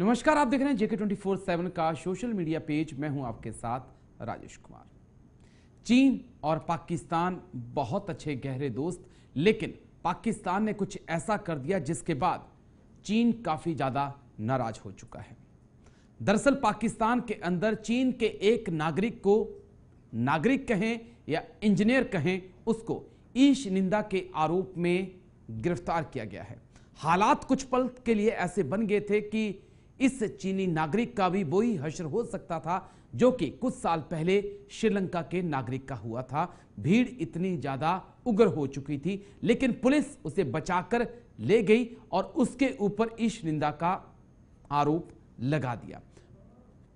नमस्कार आप देख रहे हैं जेके ट्वेंटी फोर सेवन का सोशल मीडिया पेज मैं हूं आपके साथ राजेश कुमार चीन और पाकिस्तान बहुत अच्छे गहरे दोस्त लेकिन पाकिस्तान ने कुछ ऐसा कर दिया जिसके बाद चीन काफी ज्यादा नाराज हो चुका है दरअसल पाकिस्तान के अंदर चीन के एक नागरिक को नागरिक कहें या इंजीनियर कहें उसको ईश निंदा के आरोप में गिरफ्तार किया गया है हालात कुछ पल के लिए ऐसे बन गए थे कि इस चीनी नागरिक का भी वही हशर हो सकता था जो कि कुछ साल पहले श्रीलंका के नागरिक का हुआ था भीड़ इतनी ज्यादा उग्र हो चुकी थी लेकिन पुलिस उसे बचाकर ले गई और उसके ऊपर ईश निंदा का आरोप लगा दिया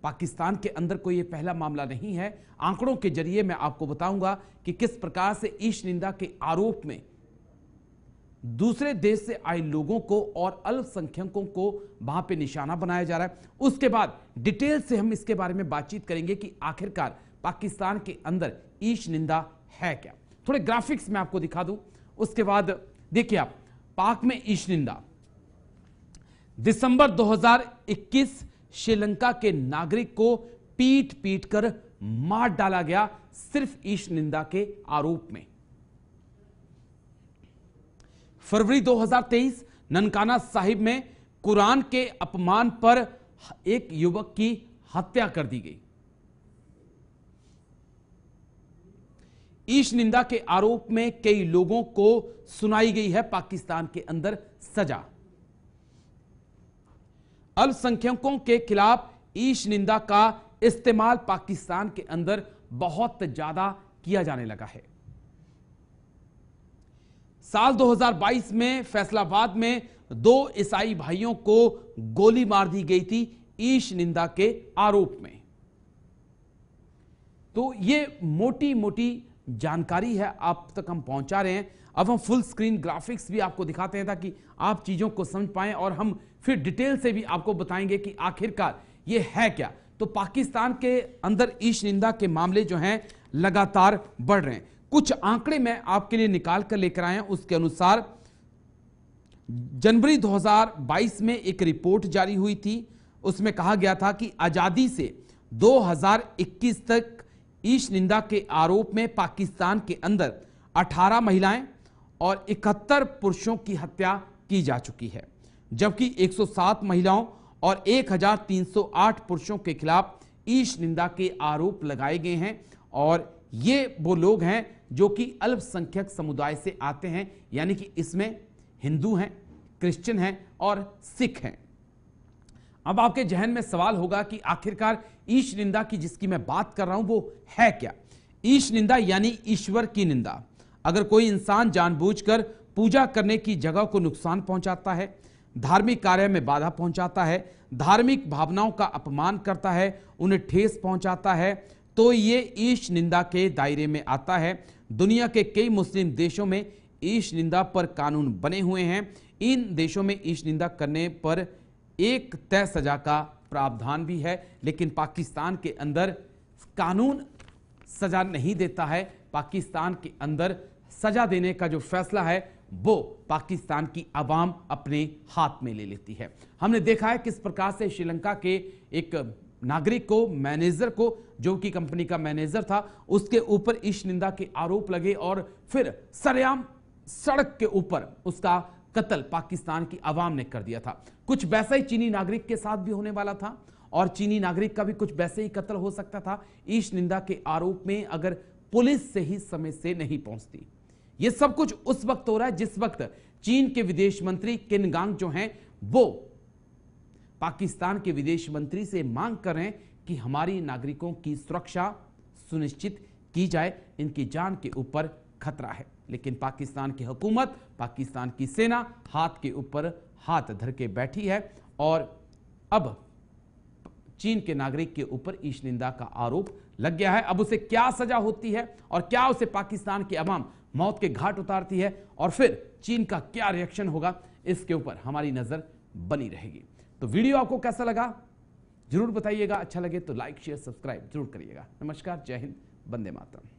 पाकिस्तान के अंदर कोई यह पहला मामला नहीं है आंकड़ों के जरिए मैं आपको बताऊंगा कि किस प्रकार से ईश निंदा के आरोप में दूसरे देश से आए लोगों को और अल्पसंख्यकों को वहां पे निशाना बनाया जा रहा है उसके बाद डिटेल से हम इसके बारे में बातचीत करेंगे कि आखिरकार पाकिस्तान के अंदर ईश निंदा है क्या थोड़े ग्राफिक्स में आपको दिखा दूं उसके बाद देखिए आप पाक में ईश निंदा दिसंबर 2021 श्रीलंका के नागरिक को पीट पीट कर मार डाला गया सिर्फ ईश निंदा के आरोप में फरवरी 2023 ननकाना साहिब में कुरान के अपमान पर एक युवक की हत्या कर दी गई ईश निंदा के आरोप में कई लोगों को सुनाई गई है पाकिस्तान के अंदर सजा अल्पसंख्यकों के खिलाफ ईश निंदा का इस्तेमाल पाकिस्तान के अंदर बहुत ज्यादा किया जाने लगा है साल 2022 में फैसलाबाद में दो ईसाई भाइयों को गोली मार दी गई थी ईश निंदा के आरोप में तो ये मोटी मोटी जानकारी है आप तक हम पहुंचा रहे हैं अब हम फुल स्क्रीन ग्राफिक्स भी आपको दिखाते हैं ताकि आप चीज़ों को समझ पाए और हम फिर डिटेल से भी आपको बताएंगे कि आखिरकार ये है क्या तो पाकिस्तान के अंदर ईश निंदा के मामले जो हैं लगातार बढ़ रहे हैं कुछ आंकड़े मैं आपके लिए निकाल कर लेकर आया उसके अनुसार जनवरी 2022 में एक रिपोर्ट जारी हुई थी उसमें कहा गया था कि आज़ादी से 2021 तक ईश निंदा के आरोप में पाकिस्तान के अंदर 18 महिलाएं और 71 पुरुषों की हत्या की जा चुकी है जबकि 107 महिलाओं और 1308 पुरुषों के खिलाफ ईश निंदा के आरोप लगाए गए हैं और ये वो लोग हैं जो कि अल्पसंख्यक समुदाय से आते हैं यानी कि इसमें हिंदू हैं क्रिश्चियन हैं और सिख हैं अब आपके जहन में सवाल होगा कि आखिरकार ईश निंदा की जिसकी मैं बात कर रहा हूं वो है क्या ईश निंदा यानी ईश्वर की निंदा अगर कोई इंसान जानबूझकर पूजा करने की जगह को नुकसान पहुंचाता है धार्मिक कार्य में बाधा पहुंचाता है धार्मिक भावनाओं का अपमान करता है उन्हें ठेस पहुंचाता है तो ये ईश निंदा के दायरे में आता है दुनिया के कई मुस्लिम देशों में ईश निंदा पर कानून बने हुए हैं इन देशों में ईश निंदा करने पर एक तय सजा का प्रावधान भी है लेकिन पाकिस्तान के अंदर कानून सजा नहीं देता है पाकिस्तान के अंदर सजा देने का जो फैसला है वो पाकिस्तान की आवाम अपने हाथ में ले लेती है हमने देखा है किस प्रकार से श्रीलंका के एक नागरिक को मैनेजर को जो कि कंपनी का मैनेजर था उसके ऊपर ईश निंदा के आरोप लगे और फिर सरेआम सड़क के ऊपर उसका कत्ल पाकिस्तान की आवाम ने कर दिया था कुछ वैसा ही चीनी नागरिक के साथ भी होने वाला था और चीनी नागरिक का भी कुछ वैसे ही कत्ल हो सकता था ईश निंदा के आरोप में अगर पुलिस से ही समय से नहीं पहुंचती यह सब कुछ उस वक्त हो रहा है जिस वक्त चीन के विदेश मंत्री किनगांग जो हैं वो पाकिस्तान के विदेश मंत्री से मांग करें कि हमारी नागरिकों की सुरक्षा सुनिश्चित की जाए इनकी जान के ऊपर खतरा है लेकिन पाकिस्तान की हुकूमत पाकिस्तान की सेना हाथ के ऊपर हाथ धर के बैठी है और अब चीन के नागरिक के ऊपर ईश निंदा का आरोप लग गया है अब उसे क्या सजा होती है और क्या उसे पाकिस्तान की अवाम मौत के घाट उतारती है और फिर चीन का क्या रिएक्शन होगा इसके ऊपर हमारी नजर बनी रहेगी तो वीडियो आपको कैसा लगा जरूर बताइएगा अच्छा लगे तो लाइक शेयर सब्सक्राइब जरूर करिएगा नमस्कार जय हिंद बंदे मातरम